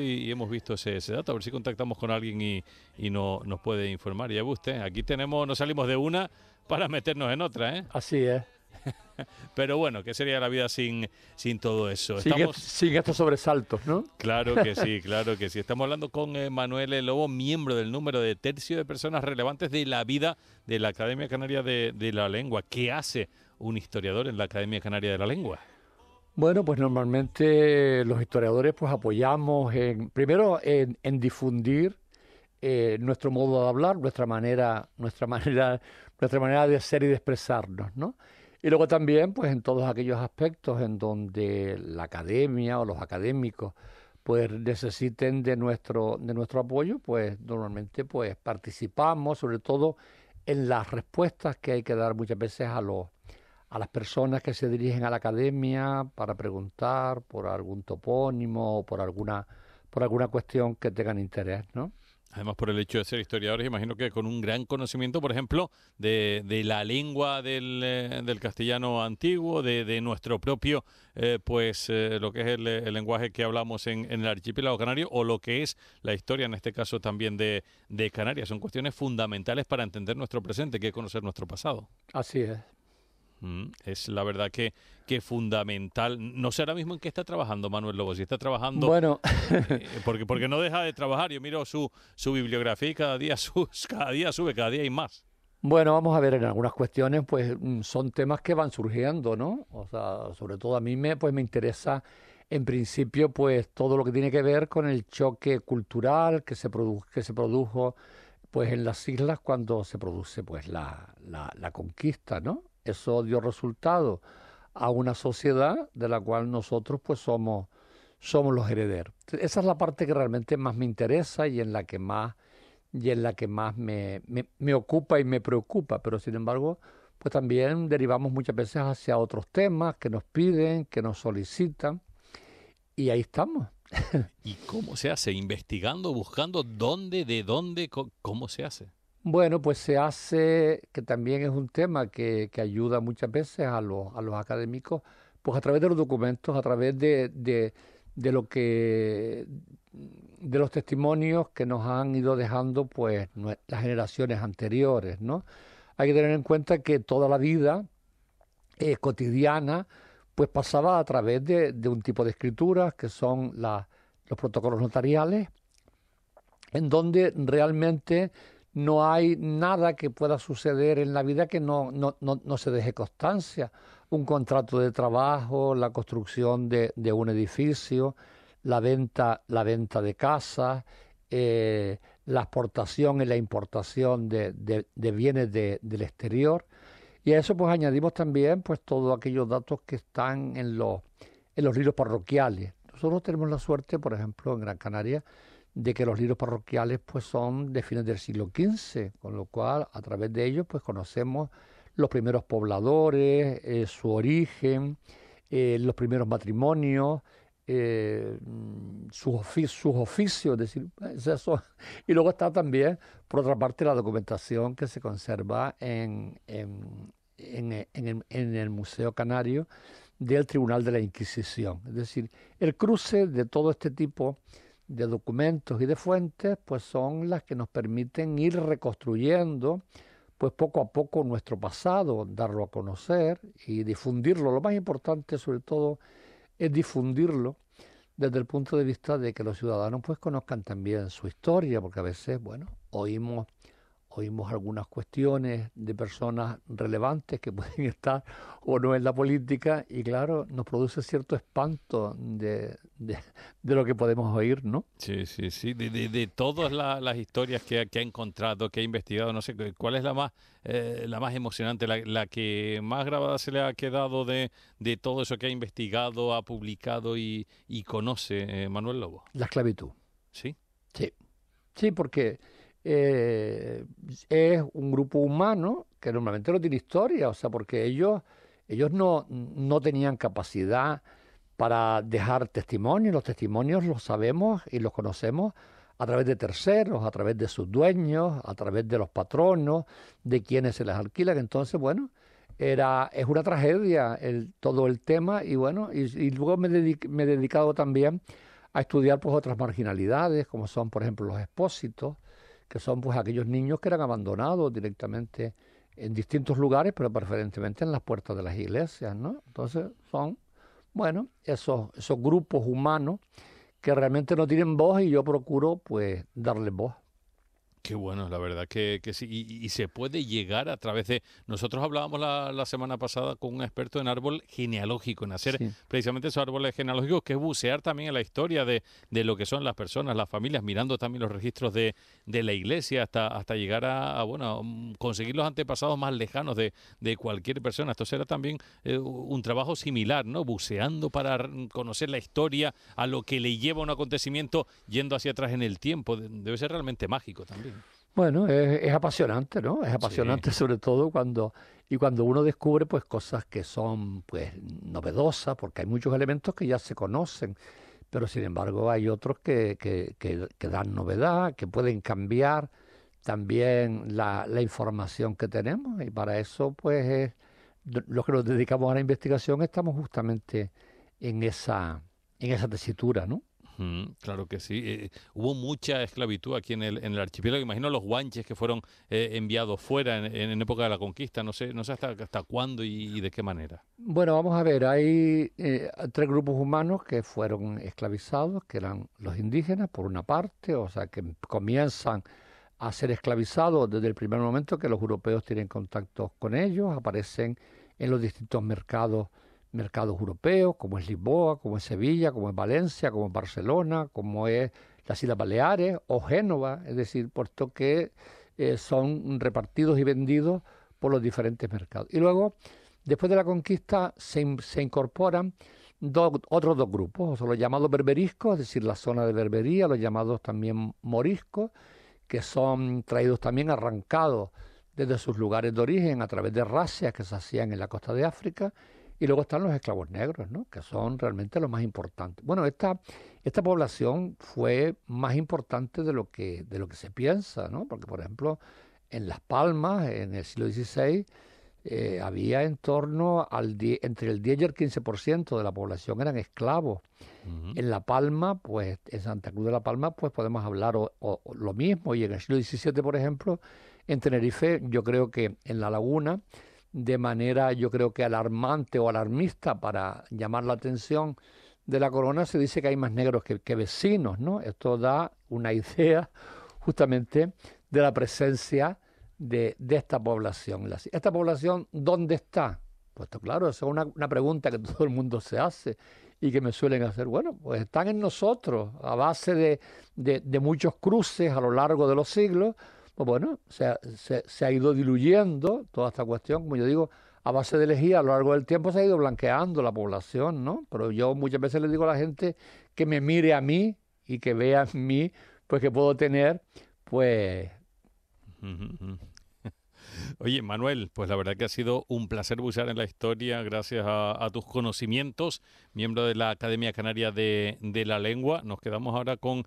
y, hemos visto ese, dato. A ver si contactamos con alguien y, y no, nos puede informar. Ya a usted, eh, aquí tenemos, no salimos de una para meternos en otra, eh. Así es. Pero bueno, ¿qué sería la vida sin, sin todo eso? Sin, estos sobresaltos, ¿no? Claro que sí, claro que sí. Estamos hablando con eh, Manuel Lobo, miembro del número de tercio de personas relevantes de la vida de la Academia Canaria de, de la Lengua. ¿Qué hace un historiador en la Academia Canaria de la Lengua? Bueno, pues normalmente los historiadores pues apoyamos en, primero en, en difundir eh, nuestro modo de hablar, nuestra manera, nuestra manera, nuestra manera de ser y de expresarnos, ¿no? Y luego también, pues, en todos aquellos aspectos en donde la academia o los académicos pues necesiten de nuestro, de nuestro apoyo, pues normalmente pues participamos, sobre todo en las respuestas que hay que dar muchas veces a los a las personas que se dirigen a la academia para preguntar por algún topónimo o por alguna, por alguna cuestión que tengan interés, ¿no? Además, por el hecho de ser historiadores, imagino que con un gran conocimiento, por ejemplo, de, la lengua eh, del, castellano antiguo, de, nuestro propio, eh, pues, eh, lo que es el, lenguaje que hablamos en, en, el archipiélago canario, o lo que es la historia, en este caso también de, de Canarias. Son cuestiones fundamentales para entender nuestro presente, que es conocer nuestro pasado. Así es. Mm, es la verdad que, que fundamental. No sé ahora mismo en qué está trabajando Manuel Lobo, si está trabajando... Bueno... Eh, porque, porque no deja de trabajar. Yo miro su, su bibliografía y cada día, cada día sube, cada día hay más. Bueno, vamos a ver, en algunas cuestiones pues mm, son temas que van surgiendo, ¿no? O sea, sobre todo a mí me, pues, me interesa en principio pues todo lo que tiene que ver con el choque cultural que se, que se produjo pues en las islas cuando se produce pues la, la, la conquista, ¿no? Eso dio resultado a una sociedad de la cual nosotros pues somos, somos los herederos. Esa es la parte que realmente más me interesa y en la que más, y en la que más me, ocupa y me preocupa, pero sin embargo pues también derivamos muchas veces hacia otros temas que nos piden, que nos solicitan y ahí estamos. ¿Y cómo se hace? Investigando, buscando dónde, de dónde, cómo se hace. Bueno, pues se hace, que también es un tema que, ayuda muchas veces a los, académicos, pues a través de los documentos, a través de, lo que de los testimonios que nos han ido dejando pues las generaciones anteriores, ¿no? Hay que tener en cuenta que toda la vida eh, cotidiana pues pasaba a través de, un tipo de escrituras que son los protocolos notariales, en donde realmente no hay nada que pueda suceder en la vida que no, no, no, no se deje constancia. Un contrato de trabajo, la construcción de, de un edificio, la venta, la venta de casas, eh, la exportación y la importación de, de bienes del exterior. Y a eso pues añadimos también pues todos aquellos datos que están en los, en los libros parroquiales. Nosotros tenemos la suerte, por ejemplo, en Gran Canaria, de que los libros parroquiales pues son de fines del siglo XV, con lo cual a través de ellos pues conocemos los primeros pobladores, eh, su origen, eh, los primeros matrimonios, eh, sus, oficios, decir, pues, eso. Y luego está también, por otra parte, la documentación que se conserva en, en, el, Museo Canario del Tribunal de la Inquisición. Es decir, el cruce de todo este tipo de documentos y de fuentes, pues son las que nos permiten ir reconstruyendo, pues poco a poco nuestro pasado, darlo a conocer y difundirlo. Lo más importante, sobre todo, es difundirlo desde el punto de vista de que los ciudadanos pues conozcan también su historia, porque a veces, bueno, oímos Oímos algunas cuestiones de personas relevantes que pueden estar o no en la política y claro, nos produce cierto espanto de, de, lo que podemos oír, ¿no? Sí, sí, sí, de, de todas las historias que, ha encontrado, que ha investigado, no sé, ¿cuál es la más, eh, la más emocionante, la, la, que más grabada se le ha quedado de, de todo eso que ha investigado, ha publicado y, y conoce eh, Manuel Lobo? La esclavitud. ¿Sí? Sí, sí, porque eh, es un grupo humano que normalmente no tiene historia, o sea, porque ellos, ellos no, no tenían capacidad para dejar testimonios, los testimonios los sabemos y los conocemos a través de terceros, a través de sus dueños, a través de los patronos, de quienes se les alquilan. Entonces, bueno, era, es una tragedia el, todo el tema y bueno, y, luego me, me, he dedicado también a estudiar pues otras marginalidades, como son por ejemplo los expósitos, que son pues aquellos niños que eran abandonados directamente en distintos lugares, pero preferentemente en las puertas de las iglesias, ¿no? Entonces son, bueno, esos, esos grupos humanos que realmente no tienen voz y yo procuro pues darles voz. Qué bueno, la verdad que, sí. Y, se puede llegar a través de... Nosotros hablábamos la, semana pasada con un experto en árbol genealógico, en hacer precisamente esos árboles genealógicos, que es bucear también en la historia de, de, lo que son las personas, las familias, mirando también los registros de, la iglesia hasta, hasta llegar a, bueno, mm, conseguir los antepasados más lejanos de, cualquier persona. Esto será también eh, un trabajo similar, ¿no? Buceando para conocer la historia, a lo que le lleva un acontecimiento, yendo hacia atrás en el tiempo. Debe ser realmente mágico también. Bueno, es, apasionante, ¿no? Es apasionante sobre todo cuando y cuando uno descubre pues cosas que son pues novedosas, porque hay muchos elementos que ya se conocen, pero sin embargo hay otros que, que, dan novedad, que pueden cambiar también la, la, información que tenemos y para eso pues los que nos dedicamos a la investigación estamos justamente en esa en esa tesitura, ¿no? claro que sí. Eh, eh, hubo mucha esclavitud aquí en el, en el archipiélago. Imagino los guanches que fueron eh, enviados fuera en, en, época de la conquista. No sé, no sé hasta, hasta cuándo y, de qué manera. Bueno, vamos a ver. Hay tres grupos humanos que fueron esclavizados, que eran los indígenas, por una parte, o sea, que comienzan a ser esclavizados desde el primer momento que los europeos tienen contacto con ellos, aparecen en los distintos mercados mercados europeos, como es Lisboa, como es Sevilla, como es Valencia, como es Barcelona, como es las Islas Baleares o Génova, es decir, puesto que eh, son repartidos y vendidos por los diferentes mercados. Y luego, después de la conquista, se, incorporan otros dos grupos, los llamados berberiscos, es decir, la zona de Berbería, los llamados también moriscos, que son traídos también, arrancados desde sus lugares de origen a través de racias que se hacían en la costa de África, y luego están los esclavos negros, ¿no? que son realmente los más importantes. Bueno, esta, esta población fue más importante de lo, que, de lo que se piensa, ¿no? porque por ejemplo en Las Palmas, en el siglo XVI, eh, había en torno al entre el 10 y el 15% de la población eran esclavos. En La Palma, pues en Santa Cruz de La Palma, pues podemos hablar lo mismo. Y en el siglo XVII, por ejemplo, en Tenerife, yo creo que en La Laguna de manera yo creo que alarmante o alarmista para llamar la atención de la corona, se dice que hay más negros que, vecinos, ¿no? Esto da una idea justamente de la presencia de, de esta población. ¿Esta población dónde está? Pues claro, es una, pregunta que todo el mundo se hace y que me suelen hacer, bueno, pues están en nosotros, a base de, de, muchos cruces a lo largo de los siglos, pues bueno, se, ha ido diluyendo toda esta cuestión, como yo digo, a base de elegir a lo largo del tiempo se ha ido blanqueando la población, ¿no? Pero yo muchas veces le digo a la gente que me mire a mí y que vea en mí, pues que puedo tener, pues... Oye, Manuel, pues la verdad que ha sido un placer bucear en la historia gracias a, tus conocimientos, miembro de la Academia Canaria de, la Lengua. Nos quedamos ahora con